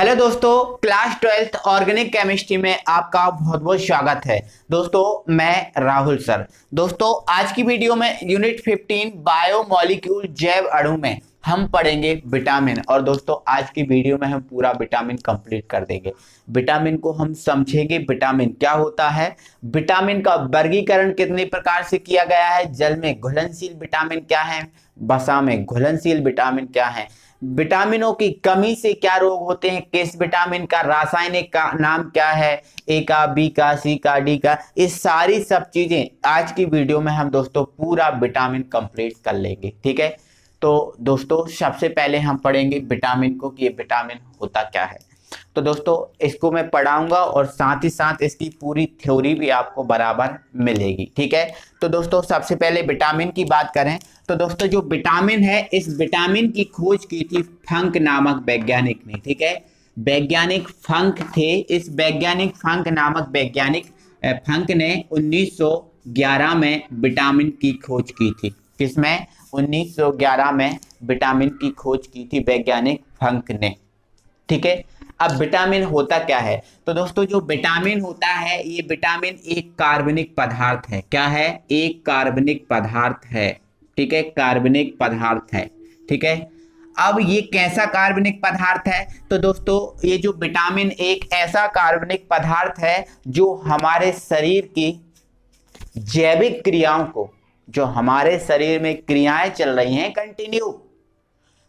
hello दोस्तों class twelfth organic chemistry में आपका बहुत बहुत स्वागत है दोस्तों मैं राहुल सर दोस्तों आज की वीडियो में यूनिट 15 बायोमोलिक्यूल जैव अड़ु में हम पढ़ेंगे विटामिन और दोस्तों आज की वीडियो में हम पूरा विटामिन कंप्लीट कर देंगे विटामिन को हम समझेंगे विटामिन क्या होता है विटामिन का वर्गीकरण कितने प्रकार से किया गया है जल में घुलनशील विटामिन क्या है बसा में घुलनशील विटामिन क्या है विटामिनों की कमी से क्या रोग होते हैं किस विटामिन का रासायनिक का नाम क्या है ए का बी का सी का डी का इस सारी सब चीजें आज की वीडियो में हम दोस्तों पूरा विटामिन कंप्लीट कर लेंगे ठीक है तो दोस्तों सबसे पहले हम पढ़ेंगे विटामिन को कि ये विटामिन होता क्या है तो दोस्तों इसको मैं पढ़ाऊंगा और साथ ही साथ इसकी पूरी थ्योरी भी आपको बराबर मिलेगी ठीक है तो दोस्तों सबसे पहले विटामिन की बात करें तो दोस्तों जो विटामिन है इस विटामिन की खोज की थी फंक नामक वैज्ञानिक ने ठीक है वैज्ञानिक फंक थे इस वैज्ञानिक फंक नामक वैज्ञानिक फंक ने 1911 में विटामिन की खोज की थी किसमें 1911 में विटामिन की खोज की थी वैज्ञानिक फंक ने ठीक है अब विटामिन होता क्या है तो दोस्तों जो विटामिन होता है ये विटामिन एक कार्बनिक पदार्थ है क्या है एक कार्बनिक पदार्थ है ठीक है कार्बनिक पदार्थ है ठीक है अब ये कैसा कार्बनिक पदार्थ है तो दोस्तों ये जो विटामिन एक ऐसा कार्बनिक पदार्थ है जो हमारे शरीर की जैविक क्रियाओं को जो हमारे शरीर में क्रियाएं चल रही हैं कंटिन्यू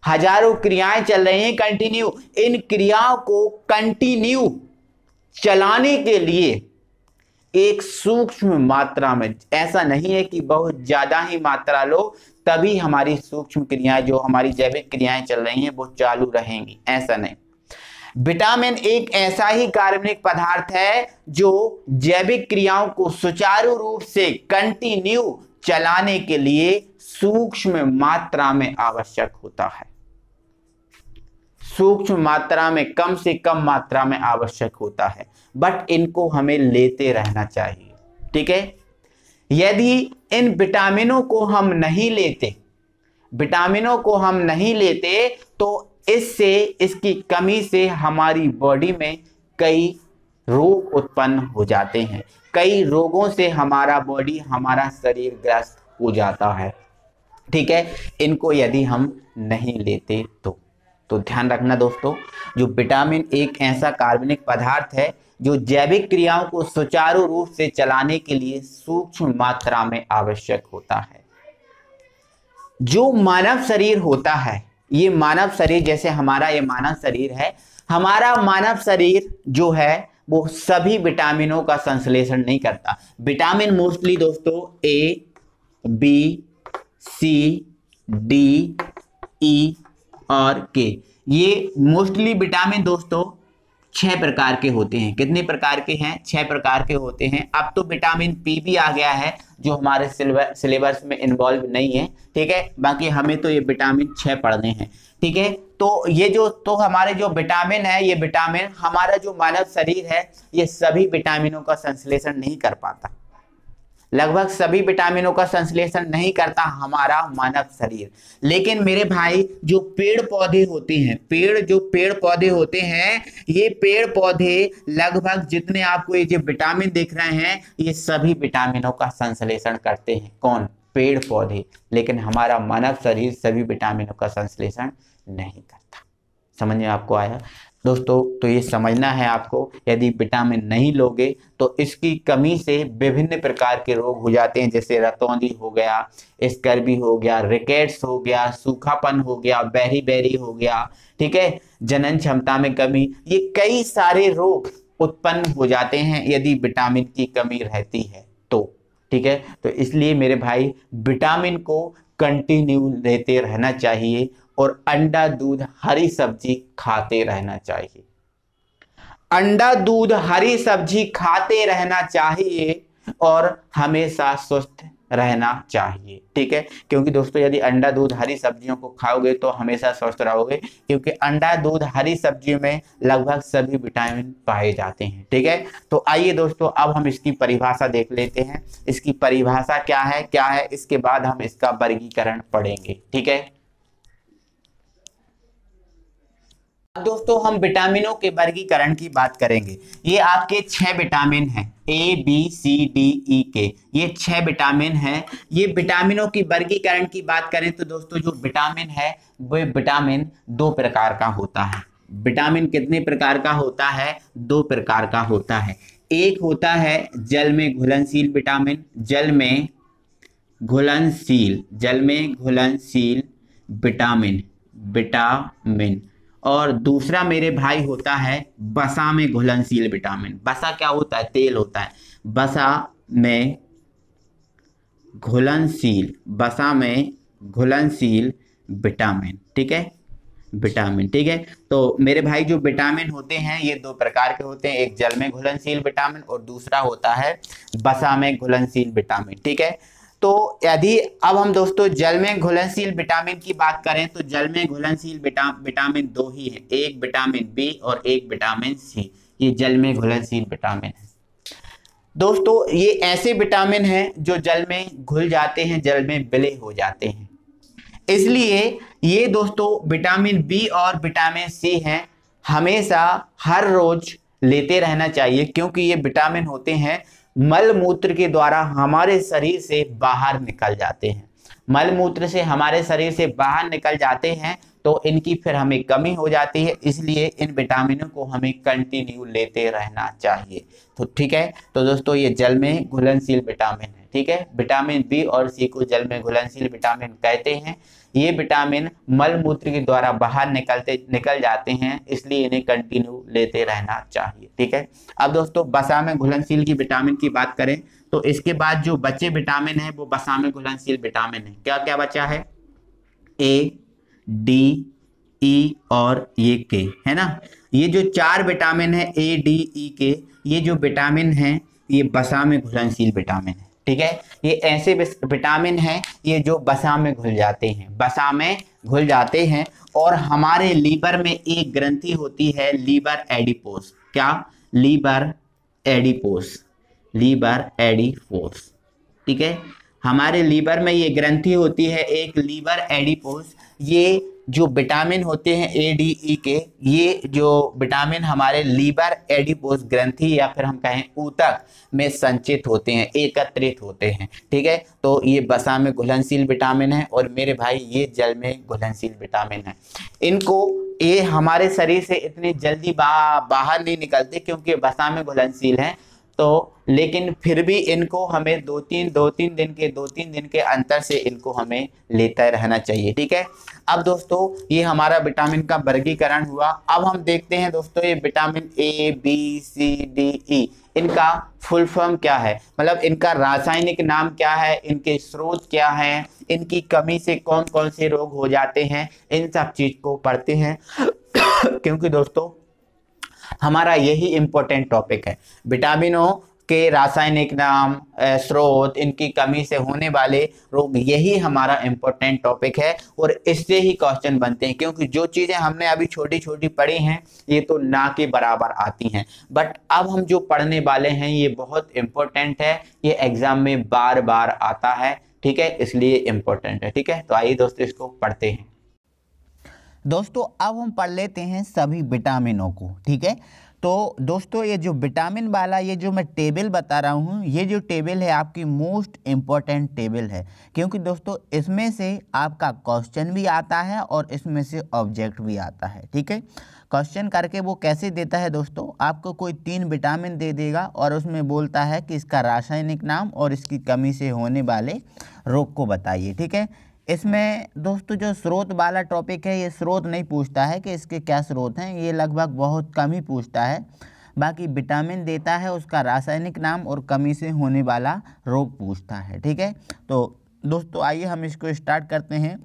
हजारों क्रियाएं चल रही हैं कंटिन्यू इन क्रियाओं को कंटिन्यू चलाने के लिए एक सूक्ष्म मात्रा में ऐसा नहीं है कि बहुत ज़्यादा ही मात्रा लो तभी हमारी सूक्ष्म क्रियाएं जो हमारी जैविक क्रियाएं चल रही हैं वो चालू रहेंगी ऐसा नहीं विटामिन एक ऐसा ही कार्बनिक पदार्थ है जो जैविक क्रियाओं को सुचारू रूप से कंटिन्यू चलाने के लिए सूक्ष्म मात्रा में आवश्यक होता है सूक्ष्म मात्रा में कम से कम मात्रा में आवश्यक होता है बट इनको हमें लेते रहना चाहिए ठीक है यदि इन विटामिनों को हम नहीं लेते विटामिनों को हम नहीं लेते तो इससे इसकी कमी से हमारी बॉडी में कई रोग उत्पन्न हो जाते हैं कई रोगों से हमारा बॉडी हमारा शरीर ग्रस्त हो जाता है ठीक है इनको यदि हम नहीं लेते तो तो ध्यान रखना दोस्तों जो विटामिन एक ऐसा कार्बनिक पदार्थ है जो जैविक क्रियाओं को सुचारू रूप से चलाने के लिए सूक्ष्म मात्रा में आवश्यक होता है जो मानव शरीर होता है ये मानव शरीर जैसे हमारा ये मानव शरीर है हमारा मानव शरीर जो है वो सभी विटामिनों का संश्लेषण नहीं करता विटामिन मोस्टली दोस्तों ए बी सी डी ई और के ये मोस्टली विटामिन दोस्तों छह प्रकार के होते हैं कितने प्रकार के हैं छह प्रकार के होते हैं अब तो विटामिन पी भी आ गया है जो हमारे सिलेबस में इन्वॉल्व नहीं है ठीक है बाकी हमें तो ये विटामिन छः पढ़ने हैं ठीक है तो ये जो तो हमारे जो विटामिन है ये विटामिन हमारा जो मानव शरीर है ये सभी विटामिनों का संश्लेषण नहीं कर पाता लगभग सभी विटामिनों का संश्लेषण नहीं करता हमारा मानव शरीर लेकिन मेरे भाई जो पेड़ पौधे होते हैं पेड़ जो पेड़ पौधे होते हैं ये पेड़ पौधे लगभग जितने आपको ये जो विटामिन देख रहे हैं ये सभी विटामिनों का संश्लेषण करते हैं कौन पेड़ पौधे लेकिन हमारा मानव शरीर सभी विटामिनों का संश्लेषण नहीं करता समझ में आपको आया दोस्तों तो ये समझना है आपको यदि विटामिन नहीं लोगे तो इसकी कमी से विभिन्न प्रकार के रोग हो जाते हैं जैसे रतौंदी हो गया स्कर्बी हो गया रिकेट्स हो गया सूखापन हो गया बैरी बैरी हो गया ठीक है जनन क्षमता में कमी ये कई सारे रोग उत्पन्न हो जाते हैं यदि विटामिन की कमी रहती है तो ठीक है तो इसलिए मेरे भाई विटामिन को कंटिन्यू लेते रहना चाहिए और अंडा दूध हरी सब्जी खाते रहना चाहिए अंडा दूध हरी सब्जी खाते रहना चाहिए और हमेशा स्वस्थ रहना चाहिए ठीक है क्योंकि दोस्तों यदि अंडा दूध हरी सब्जियों को खाओगे तो हमेशा स्वस्थ रहोगे क्योंकि अंडा दूध हरी सब्जी में लगभग सभी विटामिन पाए जाते हैं ठीक है तो आइए दोस्तों अब हम इसकी परिभाषा देख लेते हैं इसकी परिभाषा क्या है क्या है इसके बाद हम इसका वर्गीकरण पढ़ेंगे ठीक है दोस्तों हम विटामिनों के वर्गीकरण की बात करेंगे ये आपके छह विटामिन हैं ए बी सी डी ई के ये छह विटामिन हैं ये विटामिनों की वर्गीकरण की बात करें तो दोस्तों जो विटामिन है वो विटामिन दो प्रकार का होता है विटामिन कितने प्रकार का होता है दो प्रकार का होता है एक होता है जल में घुलनशील विटामिन जल में घुलनशील जल में घुलनशील विटामिन विटामिन और दूसरा मेरे भाई होता है बसा में घुलनशील विटामिन बसा क्या होता है तेल होता है बसा में घुलनशील बसा में घुलनशील विटामिन ठीक है विटामिन ठीक है तो मेरे भाई जो विटामिन होते हैं ये दो प्रकार के होते हैं एक जल में घुलनशील विटामिन और दूसरा होता है बसा में घुलनशील विटामिन ठीक है तो यदि अब हम दोस्तों जल में घुलनशील विटामिन की बात करें तो जल में घुलनशील विटामिन दो ही है एक विटामिन बी और एक विटामिन सी ये जल में घुलनशील विटामिन है दोस्तों ये ऐसे विटामिन हैं जो जल में घुल जाते हैं जल में विलय हो जाते हैं इसलिए ये दोस्तों विटामिन बी और विटामिन सी हैं हमेशा हर रोज लेते रहना चाहिए क्योंकि ये विटामिन होते हैं मल मूत्र के द्वारा हमारे शरीर से बाहर निकल जाते हैं मल मूत्र से हमारे शरीर से बाहर निकल जाते हैं तो इनकी फिर हमें कमी हो जाती है इसलिए इन विटामिनों को हमें कंटिन्यू लेते रहना चाहिए तो ठीक है तो दोस्तों ये जल में घुलनशील विटामिन है ठीक है विटामिन बी और सी को जल में घुलनशील विटामिन कहते हैं ये विटामिन मलमूत्र के द्वारा बाहर निकलते निकल जाते हैं इसलिए इन्हें कंटिन्यू लेते रहना चाहिए ठीक है अब दोस्तों बसा में घुलनशील की विटामिन की बात करें तो इसके बाद जो बचे विटामिन है वो बसा में घुलनशील विटामिन है क्या क्या बचा है ए डी ई e और ये के है ना ये जो चार विटामिन है ए डी ई के ये जो विटामिन है ये बसा में घुलनशील विटामिन है ठीक है ये ऐसे विटामिन हैं ये जो बसा में घुल जाते हैं बसा में घुल जाते हैं और हमारे लीवर में एक ग्रंथि होती है लीवर एडिपोस क्या लीवर एडिपोस लीवर एडिपोस ठीक है हमारे लीवर में ये ग्रंथि होती है एक लीवर एडिपोस ये जो विटामिन होते हैं ए डी ई के ये जो विटामिन हमारे लीवर एडिपोज ग्रंथि या फिर हम कहें ऊतक में संचित होते हैं एकत्रित होते हैं ठीक है तो ये बसा में घुलनशील विटामिन है और मेरे भाई ये जल में घुलनशील विटामिन है इनको ये हमारे शरीर से इतने जल्दी बा, बाहर नहीं निकलते क्योंकि बसा में घुलनशील हैं तो लेकिन फिर भी इनको हमें दो तीन दो तीन दिन के दो तीन दिन के अंतर से इनको हमें लेता रहना चाहिए ठीक है अब दोस्तों ये हमारा विटामिन का वर्गीकरण हुआ अब हम देखते हैं दोस्तों ये vitamin A B C D E इनका फुल फॉर्म क्या है मतलब इनका रासायनिक नाम क्या है इनके स्रोत क्या हैं इनकी कमी से कौन कौन से रोग हो जाते हैं इन सब चीज़ को पढ़ते हैं क्योंकि दोस्तों हमारा यही इम्पोर्टेंट टॉपिक है विटामिनों के रासायनिक नाम स्रोत इनकी कमी से होने वाले रोग यही हमारा इम्पोर्टेंट टॉपिक है और इससे ही क्वेश्चन बनते हैं क्योंकि जो चीज़ें हमने अभी छोटी छोटी पढ़ी हैं ये तो ना के बराबर आती हैं बट अब हम जो पढ़ने वाले हैं ये बहुत इम्पोर्टेंट है ये एग्ज़ाम में बार बार आता है ठीक है इसलिए इम्पोर्टेंट है ठीक है तो आइए दोस्तों इसको पढ़ते हैं दोस्तों अब हम पढ़ लेते हैं सभी विटामिनों को ठीक है तो दोस्तों ये जो विटामिन वाला ये जो मैं टेबल बता रहा हूँ ये जो टेबल है आपकी मोस्ट इम्पॉर्टेंट टेबल है क्योंकि दोस्तों इसमें से आपका क्वेश्चन भी आता है और इसमें से ऑब्जेक्ट भी आता है ठीक है क्वेश्चन करके वो कैसे देता है दोस्तों आपको कोई तीन विटामिन दे देगा और उसमें बोलता है कि इसका रासायनिक नाम और इसकी कमी से होने वाले रोग को बताइए ठीक है इसमें दोस्तों जो स्रोत वाला टॉपिक है ये स्रोत नहीं पूछता है कि इसके क्या स्रोत हैं ये लगभग बहुत कम ही पूछता है बाकी विटामिन देता है उसका रासायनिक नाम और कमी से होने वाला रोग पूछता है ठीक है तो दोस्तों आइए हम इसको स्टार्ट करते हैं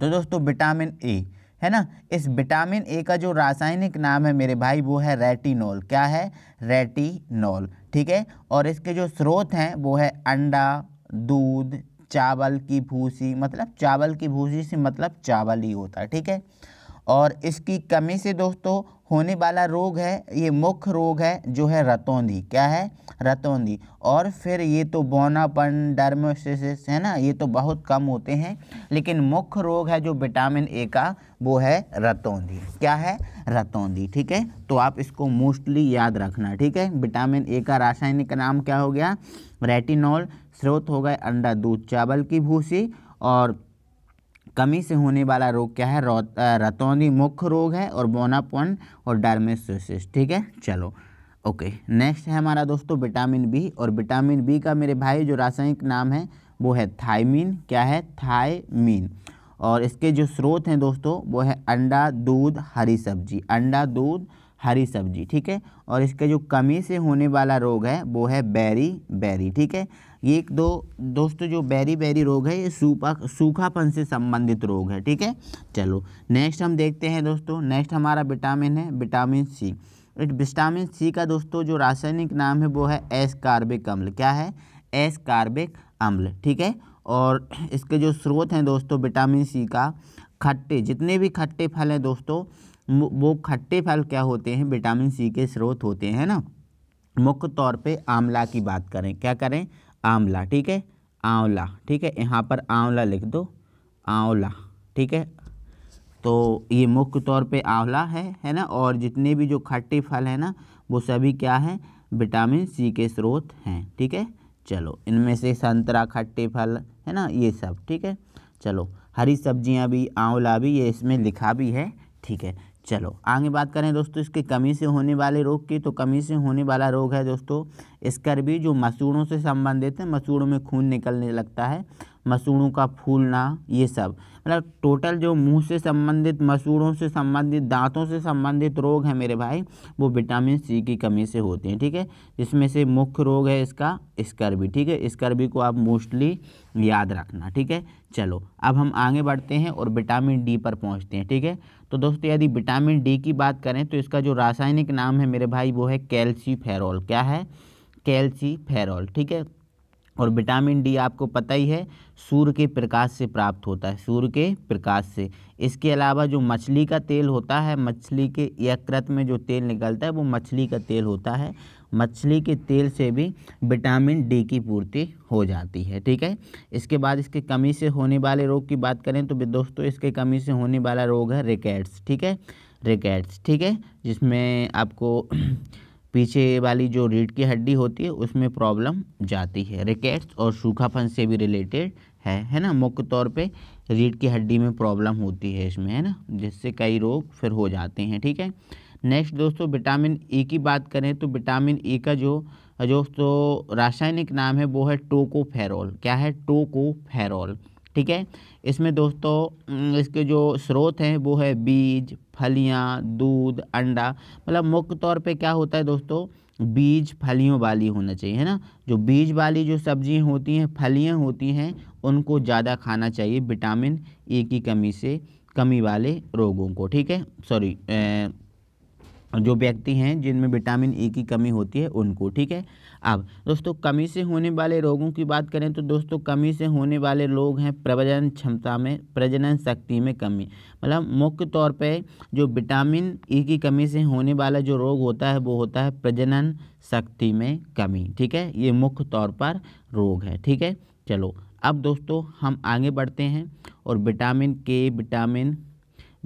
तो दोस्तों विटामिन ए है ना इस विटामिन ए का जो रासायनिक नाम है मेरे भाई वो है रेटिनॉल क्या है रेटिनॉल ठीक है और इसके जो स्रोत हैं वो है अंडा दूध चावल की भूसी मतलब चावल की भूसी से मतलब चावल ही होता है ठीक है और इसकी कमी से दोस्तों होने वाला रोग है ये मुख्य रोग है जो है रतौंधी क्या है रतौंधी और फिर ये तो बोनापन डर्मोसिस है ना ये तो बहुत कम होते हैं लेकिन मुख्य रोग है जो विटामिन ए का वो है रतौंधी क्या है रतौंधी ठीक है तो आप इसको मोस्टली याद रखना ठीक है विटामिन ए का रासायनिक नाम क्या हो गया रेटिनॉल स्रोत हो गए अंडा दूध चावल की भूसी और कमी से होने वाला रोग क्या है रतौंदी मुख्य रोग है और बोनापन और डार्मेसोसिस ठीक है चलो ओके नेक्स्ट है हमारा दोस्तों विटामिन बी और विटामिन बी का मेरे भाई जो रासायनिक नाम है वो है थायमीन क्या है थायमीन और इसके जो स्रोत हैं दोस्तों वो है अंडा दूध हरी सब्जी अंडा दूध हरी सब्जी ठीक है और इसके जो कमी से होने वाला रोग है वो है बैरी बैरी ठीक है ये एक दो दोस्तों जो बैरी बैरी रोग है ये सूखा सूखापन से संबंधित रोग है ठीक है चलो नेक्स्ट हम देखते हैं दोस्तों नेक्स्ट हमारा विटामिन है विटामिन सी विटामिन सी का दोस्तों जो रासायनिक नाम है वो है एस कार्बिक अम्ल क्या है एस कार्बिक अम्ल ठीक है और इसके जो स्रोत हैं दोस्तों विटामिन सी का खट्टे जितने भी खट्टे फल हैं दोस्तों वो खट्टे फल क्या होते हैं विटामिन सी के स्रोत होते हैं ना मुख्य तौर पे आंवला की बात करें क्या करें आंवला ठीक है आंवला ठीक है यहाँ पर आंवला लिख दो आंवला ठीक है तो ये मुख्य तौर पे आंवला है है ना और जितने भी जो खट्टे फल हैं ना वो सभी क्या हैं विटामिन सी के स्रोत हैं ठीक है चलो इनमें से संतरा खट्टे फल है ना ये सब ठीक है चलो हरी सब्जियाँ भी आंवला भी ये इसमें लिखा भी है ठीक है चलो आगे बात करें दोस्तों इसके कमी से होने वाले रोग की तो कमी से होने वाला रोग है दोस्तों स्कर्वी जो मसूड़ों से संबंधित है मसूड़ों में खून निकलने लगता है मसूड़ों का फूलना ये सब मतलब टोटल जो मुंह से संबंधित मसूड़ों से संबंधित दांतों से संबंधित रोग है मेरे भाई वो विटामिन सी की कमी से होते हैं ठीक है इसमें से मुख्य रोग है इसका स्कर्वी ठीक है स्कर्वी को आप मोस्टली याद रखना ठीक है चलो अब हम आगे बढ़ते हैं और विटामिन डी पर पहुँचते हैं ठीक है तो दोस्तों यदि विटामिन डी की बात करें तो इसका जो रासायनिक नाम है मेरे भाई वो है कैल्सी क्या है कैल्सी ठीक है और विटामिन डी आपको पता ही है सूर्य के प्रकाश से प्राप्त होता है सूर्य के प्रकाश से इसके अलावा जो मछली का तेल होता है मछली के यकृत में जो तेल निकलता है वो मछली का तेल होता है मछली के तेल से भी विटामिन डी की पूर्ति हो जाती है ठीक है इसके बाद इसके कमी से होने वाले रोग की बात करें तो दोस्तों इसके कमी से होने वाला रोग है रिकेट्स ठीक है रिकेट्स ठीक है जिसमें आपको पीछे वाली जो रीढ़ की हड्डी होती है उसमें प्रॉब्लम जाती है रिकेट्स और सूखापन से भी रिलेटेड है है ना मुख्य तौर पे रीढ़ की हड्डी में प्रॉब्लम होती है इसमें है ना जिससे कई रोग फिर हो जाते हैं ठीक है नेक्स्ट दोस्तों विटामिन ई e की बात करें तो विटामिन ई e का जो दोस्तों रासायनिक नाम है वो है टोकोफेरॉल क्या है टोकोफेरॉल ठीक है इसमें दोस्तों इसके जो स्रोत हैं वो है बीज फलियाँ दूध अंडा मतलब मुख्य तौर पे क्या होता है दोस्तों बीज फलियों वाली होना चाहिए है ना जो बीज वाली जो सब्जियां होती हैं फलियां होती हैं उनको ज़्यादा खाना चाहिए विटामिन ए की कमी से कमी वाले रोगों को ठीक है सॉरी जो व्यक्ति हैं जिनमें विटामिन ई e की कमी होती है उनको ठीक है अब दोस्तों कमी से होने वाले रोगों की बात करें तो दोस्तों कमी से होने वाले लोग हैं प्रजनन क्षमता में प्रजनन शक्ति में कमी मतलब मुख्य तौर पे जो विटामिन ई e की कमी से होने वाला जो रोग होता है वो होता है प्रजनन शक्ति में कमी ठीक है ये मुख्य तौर पर रोग है ठीक है चलो अब दोस्तों हम आगे बढ़ते हैं और विटामिन के vitamin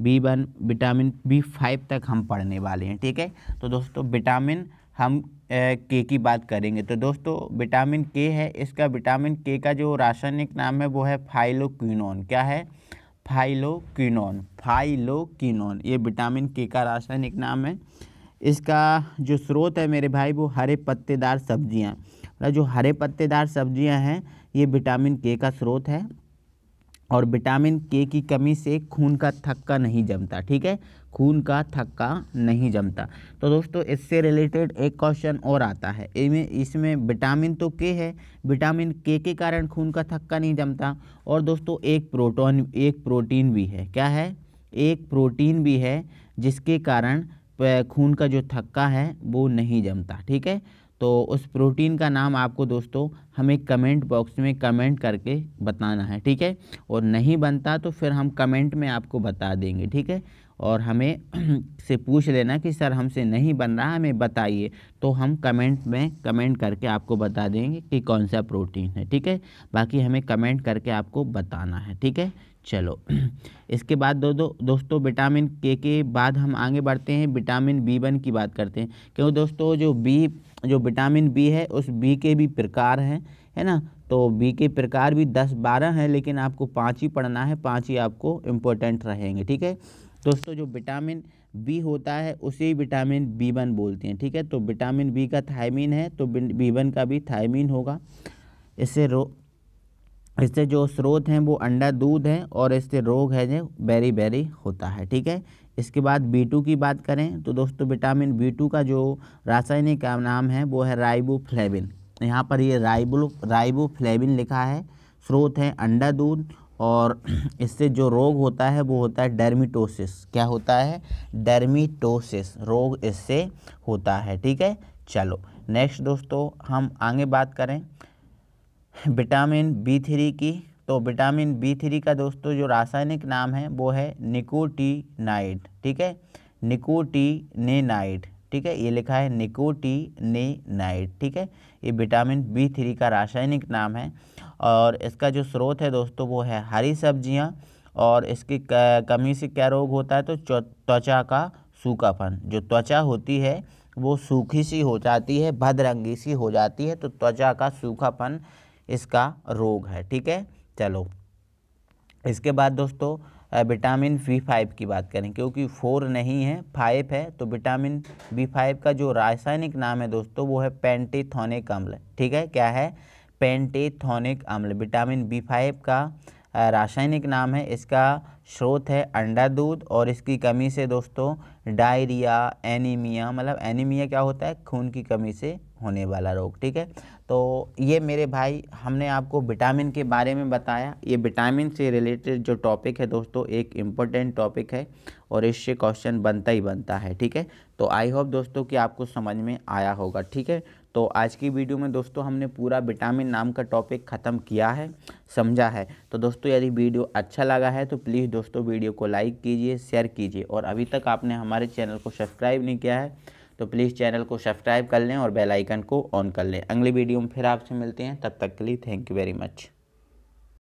B one vitamin B five तक हम पढ़ने वाले हैं ठीक है तो दोस्तों विटामिन हम ए, के की बात करेंगे तो दोस्तों विटामिन के है इसका विटामिन के का जो रासायनिक नाम है वो है फाइलोक्विनोन क्या है फाइलोक्विनोन फाइलोक्विनोन ये विटामिन के का रासायनिक नाम है इसका जो स्रोत है मेरे भाई वो हरे पत्तेदार सब्जियाँ मतलब जो हरे पत्तेदार सब्जियाँ हैं ये विटामिन के का स्रोत है और विटामिन के की कमी से खून का थक्का नहीं जमता ठीक है खून का थक्का नहीं जमता तो दोस्तों इससे रिलेटेड एक क्वेश्चन और आता है इसमें इसमें विटामिन तो के है विटामिन के के कारण खून का थक्का नहीं जमता और दोस्तों एक प्रोटोन एक प्रोटीन भी है क्या है एक प्रोटीन भी है जिसके कारण खून का जो थक्का है वो नहीं जमता ठीक है तो उस प्रोटीन का नाम आपको दोस्तों हमें कमेंट बॉक्स में कमेंट करके बताना है ठीक है और नहीं बनता तो फिर हम कमेंट में आपको बता देंगे ठीक है और हमें से पूछ लेना कि सर हमसे नहीं बन रहा हमें बताइए तो हम कमेंट में कमेंट करके आपको बता देंगे कि कौन सा प्रोटीन है ठीक है बाकी हमें कमेंट करके आपको बताना है ठीक है चलो इसके बाद दो दो दोस्तों विटामिन के के बाद हम आगे बढ़ते हैं विटामिन बी वन की बात करते हैं क्यों दोस्तों जो बी जो विटामिन बी है उस बी के भी प्रकार हैं है ना तो बी के प्रकार भी दस बारह हैं लेकिन आपको पाँच ही पढ़ना है पाँच ही आपको इम्पोर्टेंट रहेंगे ठीक है दोस्तों जो विटामिन बी होता है उसे विटामिन बी वन बोलते हैं ठीक है तो विटामिन बी का थायमिन है तो बी वन का भी थायमिन होगा इससे रो इससे जो स्रोत हैं वो अंडा दूध है और इससे रोग है जो बेरी बेरी होता है ठीक है इसके बाद बी टू की बात करें तो दोस्तों विटामिन बी टू का जो रासायनिक नाम है वो है राइबोफ्लेविन यहाँ पर ये राइबो राइबोफ्लेविन लिखा है स्रोत है अंडा दूध और इससे जो रोग होता है वो होता है डर्मिटोसिस क्या होता है डर्मिटोसिस रोग इससे होता है ठीक है चलो नेक्स्ट दोस्तों हम आगे बात करें विटामिन बी थ्री की तो विटामिन बी थ्री का दोस्तों जो रासायनिक नाम है वो है निकोटीनाइड ठीक है निकोटीनेनाइड ठीक है ये लिखा है निकोटीनेनाइड ठीक है ये विटामिन बी थ्री का रासायनिक नाम है और इसका जो स्रोत है दोस्तों वो है हरी सब्जियां और इसकी कमी से क्या रोग होता है तो त्वचा का सूखापन जो त्वचा होती है वो सूखी सी हो जाती है भदरंगी सी हो जाती है तो त्वचा का सूखापन इसका रोग है ठीक है चलो इसके बाद दोस्तों विटामिन बी फाइव की बात करें क्योंकि फोर नहीं है फाइव है तो विटामिन बी फाइव का जो रासायनिक नाम है दोस्तों वो है पेंटेथोनिक अम्ल ठीक है क्या है पेंटेथोनिक अम्ल विटामिन बी फाइव का रासायनिक नाम है इसका स्रोत है अंडा दूध और इसकी कमी से दोस्तों डायरिया एनीमिया मतलब एनीमिया क्या होता है खून की कमी से होने वाला रोग ठीक है तो ये मेरे भाई हमने आपको विटामिन के बारे में बताया ये विटामिन से रिलेटेड जो टॉपिक है दोस्तों एक इम्पोर्टेंट टॉपिक है और इससे क्वेश्चन बनता ही बनता है ठीक है तो आई होप दोस्तों कि आपको समझ में आया होगा ठीक है तो आज की वीडियो में दोस्तों हमने पूरा विटामिन नाम का टॉपिक ख़त्म किया है समझा है तो दोस्तों यदि वीडियो अच्छा लगा है तो प्लीज़ दोस्तों वीडियो को लाइक कीजिए शेयर कीजिए और अभी तक आपने हमारे चैनल को सब्सक्राइब नहीं किया है तो प्लीज़ चैनल को सब्सक्राइब कर लें और बेलाइकन को ऑन कर लें अगली वीडियो में फिर आपसे मिलते हैं तब तक के लिए थैंक यू वेरी मच